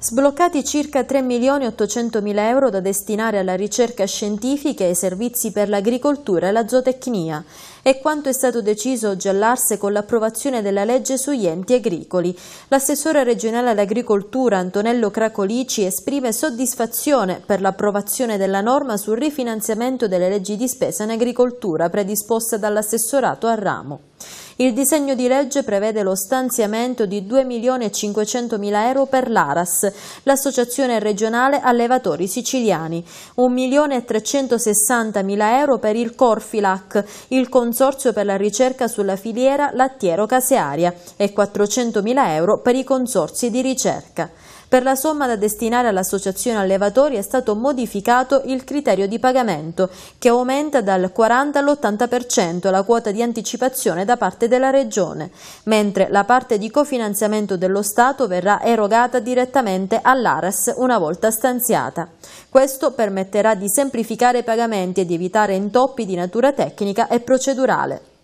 Sbloccati circa 3 milioni 800 mila euro da destinare alla ricerca scientifica e ai servizi per l'agricoltura e la zootecnia è quanto è stato deciso oggi all'Arse con l'approvazione della legge sugli enti agricoli. L'assessore regionale all'agricoltura Antonello Cracolici esprime soddisfazione per l'approvazione della norma sul rifinanziamento delle leggi di spesa in agricoltura predisposta dall'assessorato a ramo. Il disegno di legge prevede lo stanziamento di 2.500.000 euro per l'ARAS, l'Associazione regionale allevatori siciliani, 1.360.000 euro per il Corfilac, il Consorzio per la ricerca sulla filiera lattiero-casearia e 400.000 euro per i consorzi di ricerca. Per la somma da destinare all'associazione allevatori è stato modificato il criterio di pagamento che aumenta dal 40 all'80% la quota di anticipazione da parte della Regione, mentre la parte di cofinanziamento dello Stato verrà erogata direttamente all'Aras una volta stanziata. Questo permetterà di semplificare i pagamenti e di evitare intoppi di natura tecnica e procedurale.